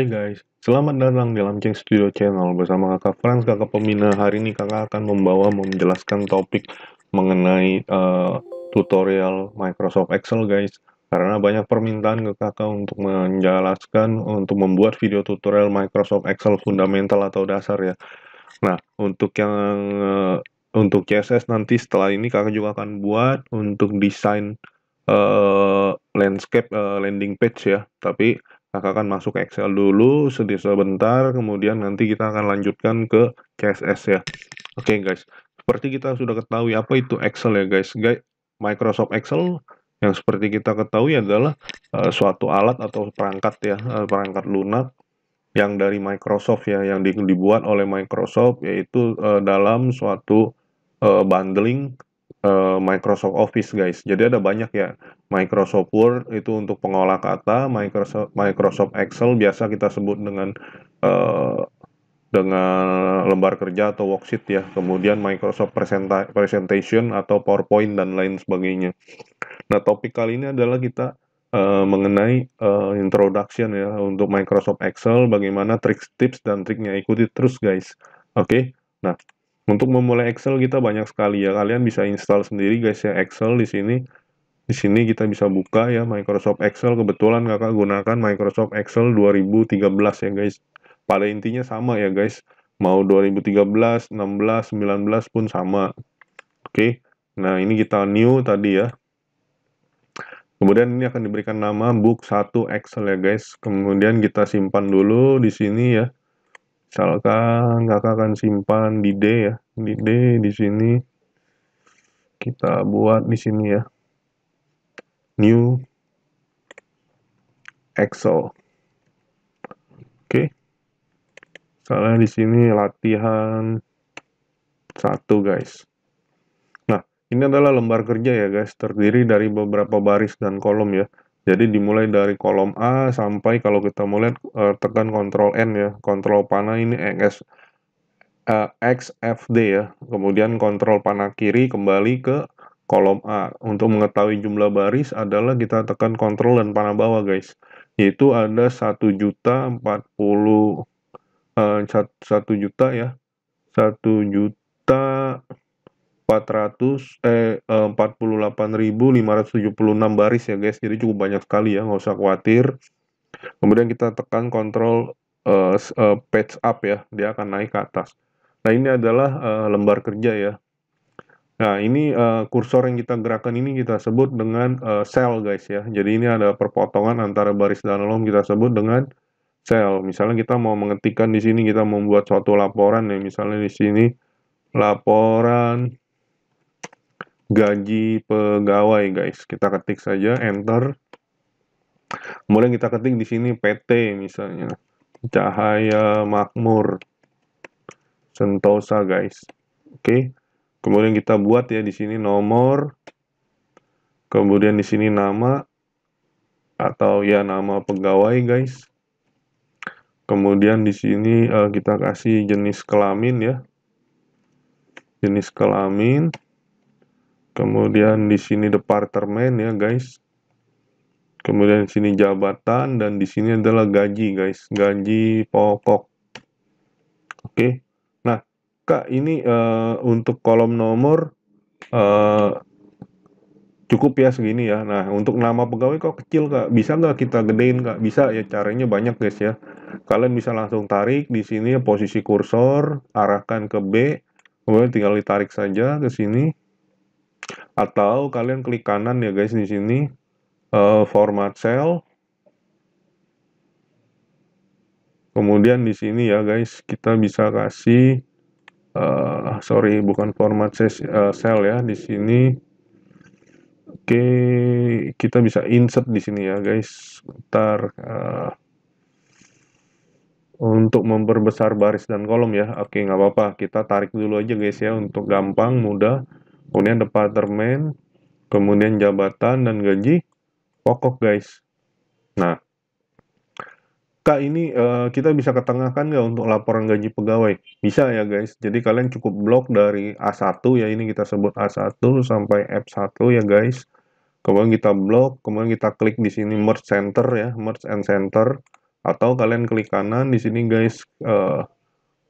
Hai guys, selamat datang di Lamceng Studio Channel bersama kakak Franz, kakak pembina. Hari ini kakak akan membawa menjelaskan topik mengenai uh, tutorial Microsoft Excel guys. Karena banyak permintaan ke kakak untuk menjelaskan, untuk membuat video tutorial Microsoft Excel fundamental atau dasar ya. Nah, untuk yang uh, untuk CSS nanti setelah ini kakak juga akan buat untuk desain uh, landscape uh, landing page ya. Tapi kakak akan masuk Excel dulu sebentar, kemudian nanti kita akan lanjutkan ke CSS ya. Oke okay, guys, seperti kita sudah ketahui apa itu Excel ya guys. guys Microsoft Excel yang seperti kita ketahui adalah uh, suatu alat atau perangkat ya, uh, perangkat lunak yang dari Microsoft ya, yang dibuat oleh Microsoft yaitu uh, dalam suatu uh, bundling Eh, Microsoft Office guys. Jadi ada banyak ya. Microsoft Word itu untuk pengolah kata, Microsoft Microsoft Excel biasa kita sebut dengan uh, dengan lembar kerja atau worksheet ya. Kemudian Microsoft Presentation atau PowerPoint dan lain sebagainya. Nah, topik kali ini adalah kita uh, mengenai uh, introduction ya untuk Microsoft Excel, bagaimana trik tips dan triknya ikuti terus guys. Oke. Okay? Nah, untuk memulai Excel kita banyak sekali ya. Kalian bisa install sendiri guys ya Excel di sini. Di sini kita bisa buka ya Microsoft Excel. Kebetulan kakak gunakan Microsoft Excel 2013 ya guys. Pada intinya sama ya guys. Mau 2013, 16, 19 pun sama. Oke. Okay. Nah ini kita new tadi ya. Kemudian ini akan diberikan nama book 1 Excel ya guys. Kemudian kita simpan dulu di sini ya misalkan kakak akan simpan di D ya di D di sini kita buat di sini ya new Excel oke okay. misalnya di sini latihan satu guys nah ini adalah lembar kerja ya guys terdiri dari beberapa baris dan kolom ya jadi dimulai dari kolom A sampai kalau kita mau eh, tekan Ctrl N ya, Ctrl panah ini X uh, eh, XFD ya. Kemudian Ctrl panah kiri kembali ke kolom A. Untuk mengetahui jumlah baris adalah kita tekan Ctrl dan panah bawah guys. Yaitu ada 1 juta 40 uh, 1 juta ya. 1 juta 400 eh 48.576 eh, baris ya guys. Jadi cukup banyak sekali ya, nggak usah khawatir. Kemudian kita tekan kontrol uh, uh, page up ya, dia akan naik ke atas. Nah, ini adalah uh, lembar kerja ya. Nah, ini uh, kursor yang kita gerakan ini kita sebut dengan uh, sel guys ya. Jadi ini ada perpotongan antara baris dan kolom kita sebut dengan sel. Misalnya kita mau mengetikkan di sini kita membuat suatu laporan ya, misalnya di sini laporan gaji pegawai guys. Kita ketik saja enter. Kemudian kita ketik di sini PT misalnya. Cahaya Makmur Sentosa guys. Oke. Kemudian kita buat ya di sini nomor kemudian di sini nama atau ya nama pegawai guys. Kemudian di sini uh, kita kasih jenis kelamin ya. Jenis kelamin kemudian di sini departemen ya guys kemudian di sini jabatan dan di sini adalah gaji guys gaji pokok oke okay. nah kak ini uh, untuk kolom nomor uh, cukup ya segini ya nah untuk nama pegawai kok kecil kak bisa nggak kita gedein kak bisa ya caranya banyak guys ya kalian bisa langsung tarik di sini posisi kursor arahkan ke B kemudian tinggal ditarik saja ke sini atau kalian klik kanan ya guys di sini uh, format cell kemudian di sini ya guys kita bisa kasih uh, sorry bukan format ses, uh, eh, cell ya di sini oke okay, kita bisa insert di sini ya guys ntar uh, untuk memperbesar baris dan kolom ya oke okay, nggak apa-apa kita tarik dulu aja guys ya untuk gampang mudah kemudian departemen, kemudian jabatan dan gaji pokok guys. Nah, Kak ini uh, kita bisa ketengahkan nggak untuk laporan gaji pegawai? Bisa ya guys, jadi kalian cukup blok dari A1 ya ini kita sebut A1 sampai F1 ya guys. Kemudian kita blok, kemudian kita klik di sini merge center ya, merge and center. Atau kalian klik kanan di sini guys, uh,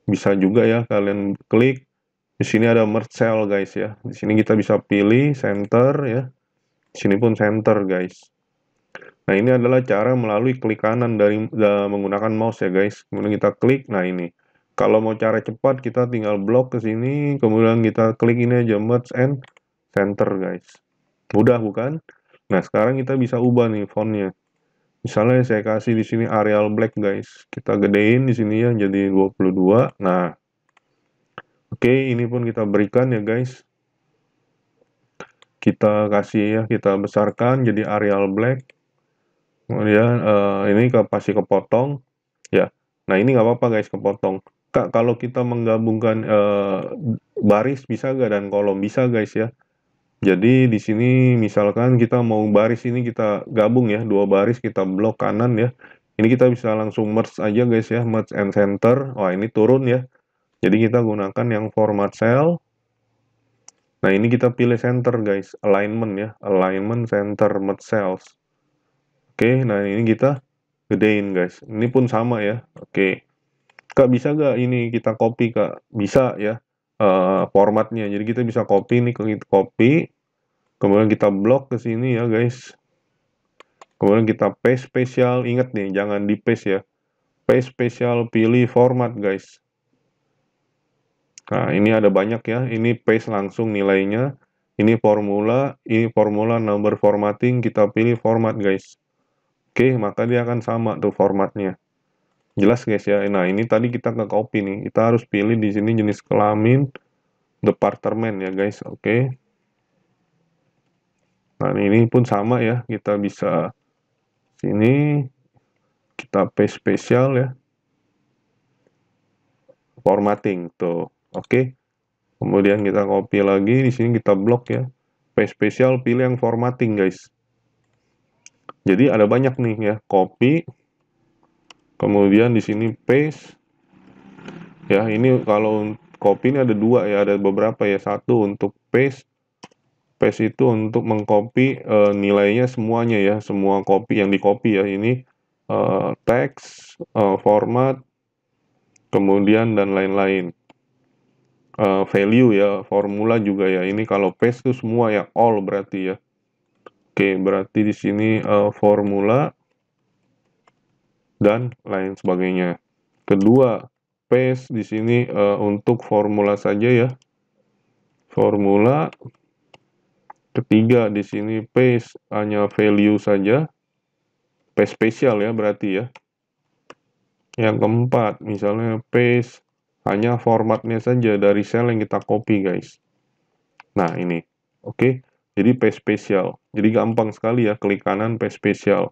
bisa juga ya kalian klik di sini ada merge cell guys ya. Di sini kita bisa pilih center ya. Di sini pun center guys. Nah, ini adalah cara melalui klik kanan dari menggunakan mouse ya guys. Kemudian kita klik. Nah, ini. Kalau mau cara cepat kita tinggal blok ke sini, kemudian kita klik ini aja merge and center guys. Mudah bukan? Nah, sekarang kita bisa ubah nih fontnya. Misalnya saya kasih di sini Arial Black guys. Kita gedein di sini ya jadi 22. Nah, Oke, ini pun kita berikan ya guys. Kita kasih ya, kita besarkan jadi areal Black. Kemudian uh, ini ke, pasti kepotong. Ya, nah ini nggak apa-apa guys, kepotong. Kak, kalau kita menggabungkan uh, baris bisa nggak dan kolom bisa guys ya. Jadi di sini misalkan kita mau baris ini kita gabung ya, dua baris kita blok kanan ya. Ini kita bisa langsung merge aja guys ya, merge and center. Wah ini turun ya. Jadi kita gunakan yang format cell. Nah ini kita pilih center guys, alignment ya, alignment center merge cells. Oke, nah ini kita gedein guys. Ini pun sama ya. Oke, kak bisa gak ini kita copy kak? Bisa ya uh, formatnya. Jadi kita bisa copy ini kita copy, kemudian kita blok ke sini ya guys. Kemudian kita paste special. ingat nih jangan di paste ya. Paste special pilih format guys Nah, ini ada banyak ya. Ini paste langsung nilainya. Ini formula, ini formula number formatting, kita pilih format guys. Oke, maka dia akan sama tuh formatnya. Jelas guys ya. Nah, ini tadi kita ke copy nih. Kita harus pilih di sini jenis kelamin, departemen ya guys. Oke. Nah, ini pun sama ya. Kita bisa sini kita paste spesial ya. Formatting tuh. Oke. Kemudian kita copy lagi di sini kita blok ya. Paste special pilih yang formatting guys. Jadi ada banyak nih ya, copy. Kemudian di sini paste. Ya, ini kalau copy ini ada dua ya, ada beberapa ya. Satu untuk paste. Paste itu untuk mengcopy e, nilainya semuanya ya, semua copy yang di copy ya. Ini e, eh, teks, e, eh, format, kemudian dan lain-lain uh, value ya formula juga ya ini kalau paste itu semua ya all berarti ya oke berarti di sini uh, formula dan lain sebagainya kedua paste di sini uh, untuk formula saja ya formula ketiga di sini paste hanya value saja Paste spesial ya berarti ya yang keempat misalnya paste hanya formatnya saja dari sel yang kita copy guys nah ini oke okay? jadi paste special. jadi gampang sekali ya klik kanan paste special.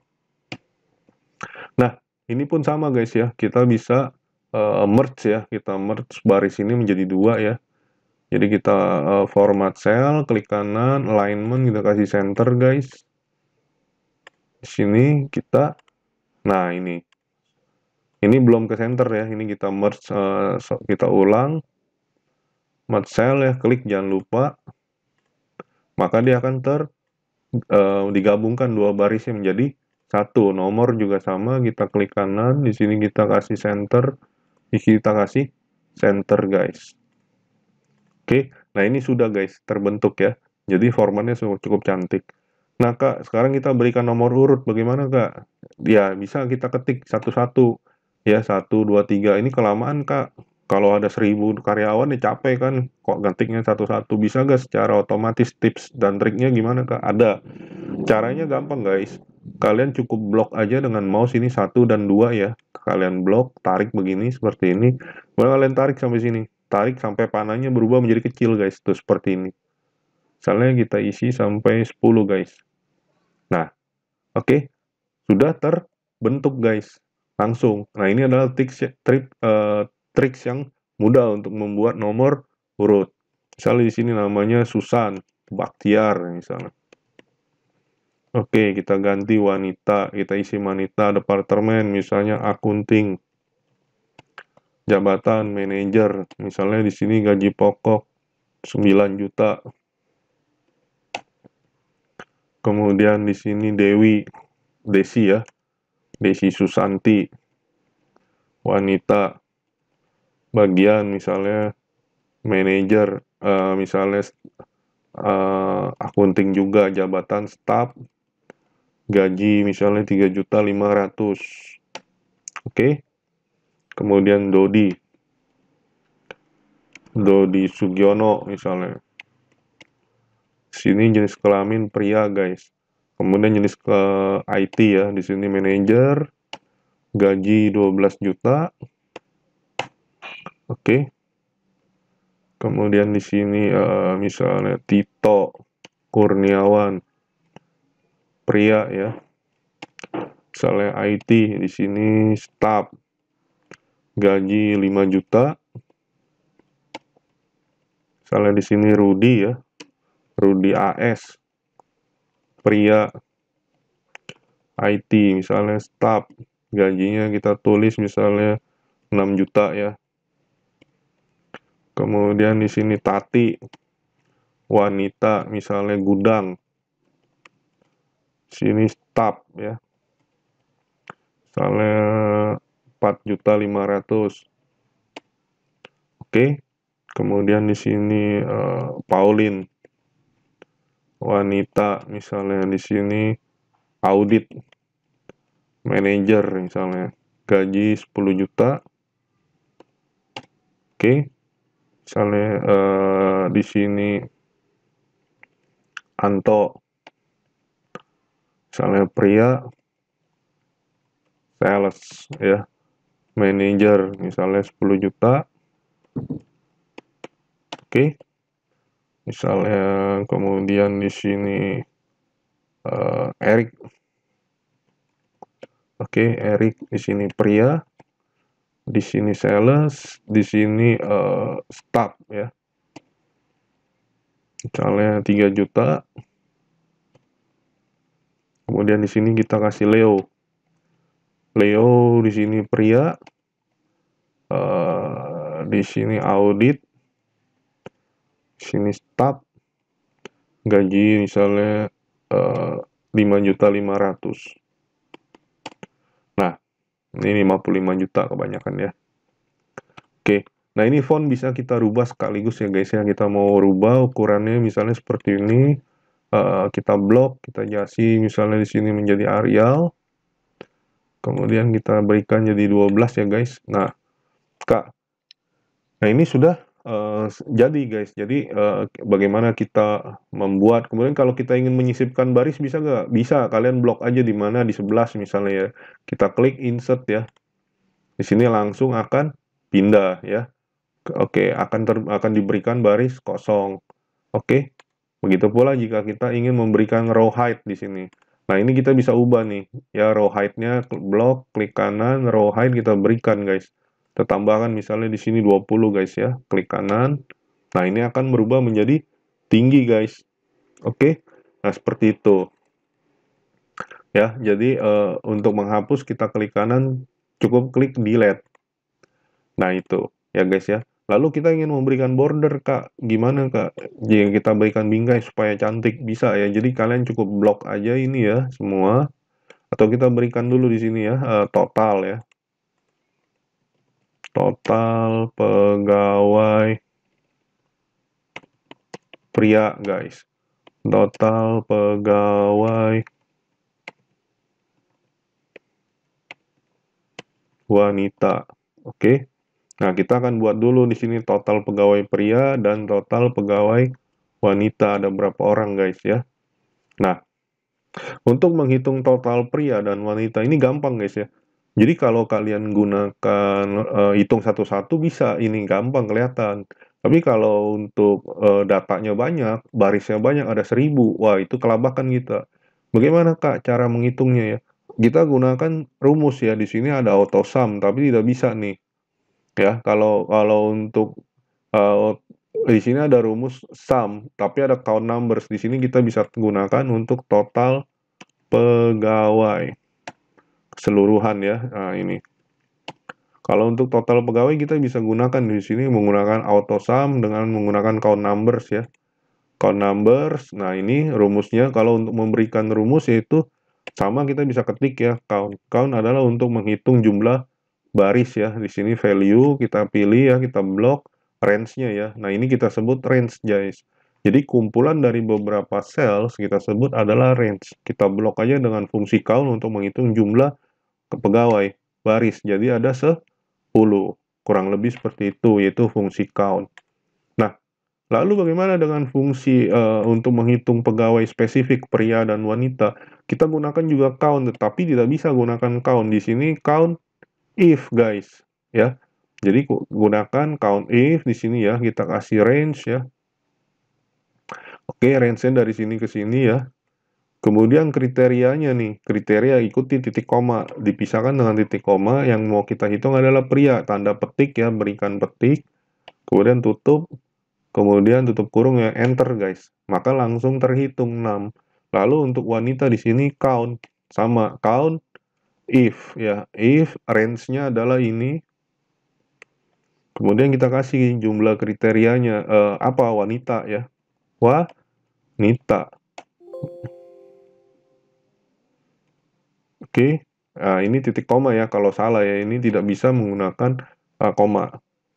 nah ini pun sama guys ya kita bisa uh, merge ya kita merge baris ini menjadi dua ya jadi kita uh, format sel klik kanan alignment kita kasih center guys di sini kita nah ini ini belum ke center ya ini kita merge uh, kita ulang merge cell ya klik jangan lupa maka dia akan ter uh, digabungkan dua barisnya menjadi satu nomor juga sama kita klik kanan di sini kita kasih center di kita kasih center guys oke nah ini sudah guys terbentuk ya jadi formatnya cukup cantik nah kak sekarang kita berikan nomor urut bagaimana kak ya bisa kita ketik satu-satu ya satu dua tiga ini kelamaan kak kalau ada seribu karyawan ya capek kan kok gantinya satu-satu bisa gak secara otomatis tips dan triknya gimana kak ada caranya gampang guys kalian cukup blok aja dengan mouse ini satu dan dua ya kalian blok tarik begini seperti ini boleh kalian tarik sampai sini tarik sampai panahnya berubah menjadi kecil guys tuh seperti ini misalnya kita isi sampai 10 guys nah oke okay. sudah terbentuk guys langsung. Nah, ini adalah triks, ya, trik uh, eh, triks yang mudah untuk membuat nomor urut. Misalnya di sini namanya Susan, Baktiar misalnya. Oke, kita ganti wanita, kita isi wanita, departemen misalnya akunting. Jabatan manajer, misalnya di sini gaji pokok 9 juta. Kemudian di sini Dewi Desi ya, Desi Susanti, wanita, bagian misalnya manajer, uh, eh, misalnya uh, akunting juga, jabatan staf, gaji misalnya 3 juta 500 oke kemudian Dodi Dodi Sugiono misalnya sini jenis kelamin pria guys kemudian jenis ke IT ya di sini manager gaji 12 juta oke kemudian di sini uh, misalnya Tito Kurniawan pria ya misalnya IT di sini staff gaji 5 juta misalnya di sini Rudi ya Rudi AS pria IT misalnya staff gajinya kita tulis misalnya 6 juta ya kemudian di sini tati wanita misalnya gudang sini staff ya misalnya 4 juta 500 oke kemudian di sini uh, Paulin wanita misalnya di sini audit manager misalnya gaji 10 juta oke misalnya uh, di sini Anto misalnya pria sales ya manager misalnya 10 juta oke okay misalnya kemudian di sini uh, Eric oke okay, Eric di sini pria di sini sales di sini uh, staff ya misalnya 3 juta kemudian di sini kita kasih Leo Leo di sini pria uh, di sini audit sini start gaji misalnya eh, lima juta lima ratus nah ini 55 juta kebanyakan ya oke nah ini font bisa kita rubah sekaligus ya guys ya kita mau rubah ukurannya misalnya seperti ini uh, kita blok kita jasi misalnya di sini menjadi Arial kemudian kita berikan jadi 12 ya guys nah kak nah ini sudah Eh, jadi guys. Jadi uh, bagaimana kita membuat kemudian kalau kita ingin menyisipkan baris bisa nggak? Bisa. Kalian blok aja di mana di sebelah misalnya ya. Kita klik insert ya. Di sini langsung akan pindah ya. Oke, akan ter, akan diberikan baris kosong. Oke. Begitu pula jika kita ingin memberikan row height di sini. Nah, ini kita bisa ubah nih. Ya, row height-nya blok, klik kanan, row height kita berikan, guys. Kita tambahkan misalnya di sini 20 guys ya. Klik kanan. Nah, ini akan berubah menjadi tinggi guys. Oke. Nah, seperti itu. Ya, jadi e, untuk menghapus kita klik kanan, cukup klik delete. Nah, itu ya guys ya. Lalu kita ingin memberikan border, Kak. Gimana, Kak? jika kita berikan bingkai supaya cantik bisa ya. Jadi kalian cukup blok aja ini ya semua. Atau kita berikan dulu di sini ya, eh, total ya total pegawai pria guys total pegawai wanita oke nah kita akan buat dulu di sini total pegawai pria dan total pegawai wanita ada berapa orang guys ya nah untuk menghitung total pria dan wanita ini gampang guys ya jadi kalau kalian gunakan uh, hitung satu-satu bisa ini gampang kelihatan. Tapi kalau untuk uh, datanya banyak, barisnya banyak ada seribu, wah itu kelabakan kita. Bagaimana kak cara menghitungnya ya? Kita gunakan rumus ya di sini ada auto sum tapi tidak bisa nih. Ya kalau kalau untuk uh, di sini ada rumus sum tapi ada count numbers di sini kita bisa gunakan untuk total pegawai keseluruhan ya nah, ini. Kalau untuk total pegawai kita bisa gunakan di sini menggunakan autosum dengan menggunakan count numbers ya. Count numbers. Nah, ini rumusnya kalau untuk memberikan rumus yaitu sama kita bisa ketik ya count. Count adalah untuk menghitung jumlah baris ya. Di sini value kita pilih ya, kita blok range-nya ya. Nah, ini kita sebut range guys. Jadi kumpulan dari beberapa sel kita sebut adalah range. Kita blok aja dengan fungsi count untuk menghitung jumlah ke pegawai baris. Jadi ada 10. Kurang lebih seperti itu yaitu fungsi count. Nah, lalu bagaimana dengan fungsi uh, untuk menghitung pegawai spesifik pria dan wanita? Kita gunakan juga count tetapi tidak bisa gunakan count di sini count if guys, ya. Jadi gunakan count if di sini ya, kita kasih range ya. Oke, range dari sini ke sini ya. Kemudian kriterianya nih, kriteria ikuti titik koma. Dipisahkan dengan titik koma yang mau kita hitung adalah pria, tanda petik ya, berikan petik. Kemudian tutup, kemudian tutup kurung ya, enter guys. Maka langsung terhitung 6. Lalu untuk wanita di sini count, sama count if ya. If range-nya adalah ini. Kemudian kita kasih jumlah kriterianya eh, apa wanita ya. Wanita. Oke, nah, ini titik koma ya kalau salah ya ini tidak bisa menggunakan uh, koma.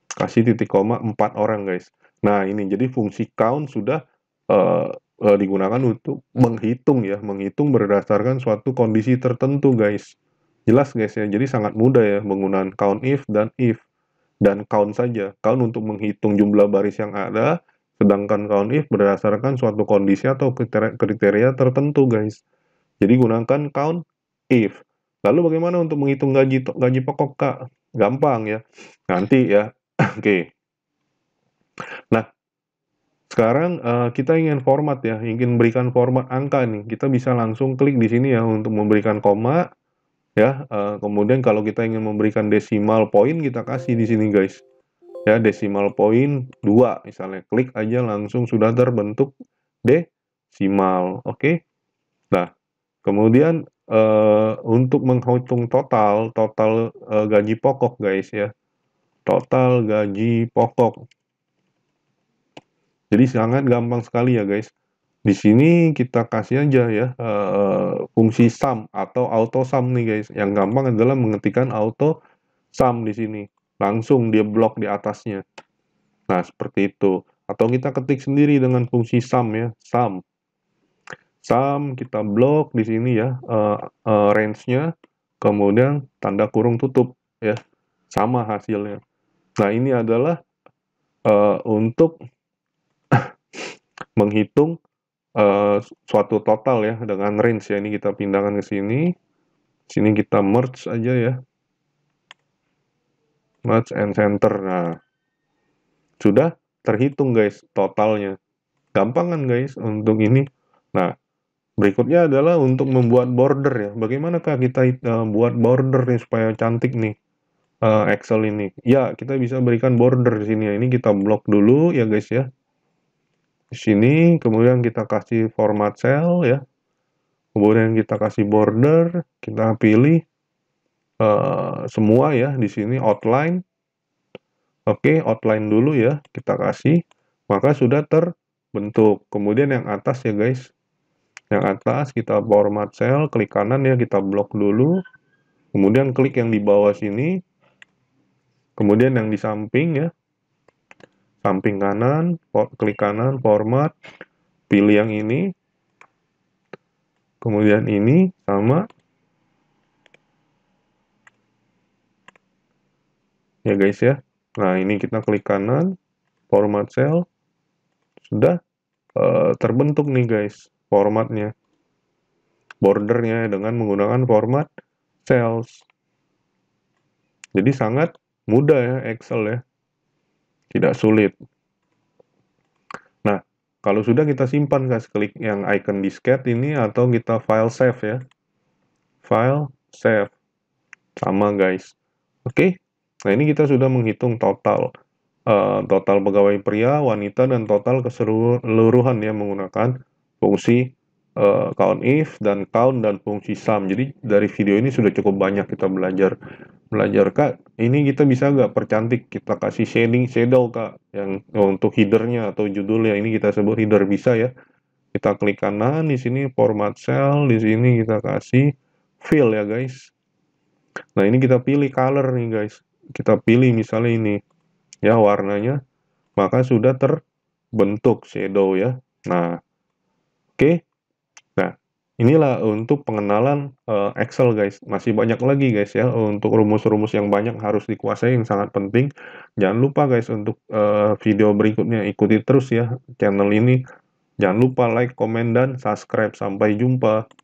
Kasih titik koma 4 orang guys. Nah ini jadi fungsi count sudah uh, uh, digunakan untuk menghitung ya, menghitung berdasarkan suatu kondisi tertentu guys. Jelas guys ya, jadi sangat mudah ya menggunakan count if dan if dan count saja. Count untuk menghitung jumlah baris yang ada, sedangkan count if berdasarkan suatu kondisi atau kriteria tertentu guys. Jadi gunakan count if. Lalu bagaimana untuk menghitung gaji gaji pokok kak? Gampang ya, nanti ya. Oke. Okay. Nah, sekarang uh, kita ingin format ya, ingin berikan format angka nih. Kita bisa langsung klik di sini ya untuk memberikan koma ya. Uh, kemudian kalau kita ingin memberikan desimal poin kita kasih di sini guys. Ya, desimal poin 2 misalnya. Klik aja langsung sudah terbentuk desimal, oke. Okay? Nah, kemudian uh, untuk menghitung total total uh, gaji pokok guys ya total gaji pokok jadi sangat gampang sekali ya guys di sini kita kasih aja ya uh, fungsi sum atau auto sum nih guys yang gampang adalah mengetikkan auto sum di sini langsung dia blok di atasnya nah seperti itu atau kita ketik sendiri dengan fungsi sum ya sum sum kita blok di sini ya uh, uh, range-nya kemudian tanda kurung tutup ya sama hasilnya nah ini adalah uh, untuk menghitung uh, suatu total ya dengan range ya ini kita pindahkan ke sini sini kita merge aja ya merge and center nah sudah terhitung guys totalnya gampang kan guys untuk ini nah Berikutnya adalah untuk membuat border ya. Bagaimanakah kita uh, buat border nih supaya cantik nih uh, Excel ini? Ya, kita bisa berikan border di sini ya. Ini kita blok dulu ya guys ya. Di sini kemudian kita kasih format cell ya. Kemudian kita kasih border, kita pilih uh, semua ya di sini outline. Oke, okay, outline dulu ya kita kasih. Maka sudah terbentuk. Kemudian yang atas ya guys, yang atas kita format cell, klik kanan ya kita blok dulu. Kemudian klik yang di bawah sini. Kemudian yang di samping ya. Samping kanan, klik kanan, format, pilih yang ini. Kemudian ini sama. Ya guys ya. Nah, ini kita klik kanan, format cell. Sudah uh, terbentuk nih guys formatnya bordernya dengan menggunakan format cells jadi sangat mudah ya Excel ya tidak sulit nah kalau sudah kita simpan guys klik yang icon disket ini atau kita file save ya file save sama guys oke nah ini kita sudah menghitung total uh, total pegawai pria wanita dan total keseluruhan ya menggunakan fungsi uh, count if dan count dan fungsi sum. Jadi dari video ini sudah cukup banyak kita belajar. Belajar kak, ini kita bisa nggak percantik? Kita kasih shading shadow kak, yang untuk headernya atau judul judulnya ini kita sebut header bisa ya. Kita klik kanan di sini format cell, di sini kita kasih fill ya guys. Nah ini kita pilih color nih guys. Kita pilih misalnya ini ya warnanya, maka sudah terbentuk shadow ya. Nah Oke. Nah, inilah untuk pengenalan uh, Excel guys. Masih banyak lagi guys ya untuk rumus-rumus yang banyak harus dikuasai yang sangat penting. Jangan lupa guys untuk uh, video berikutnya ikuti terus ya channel ini. Jangan lupa like, komen dan subscribe. Sampai jumpa.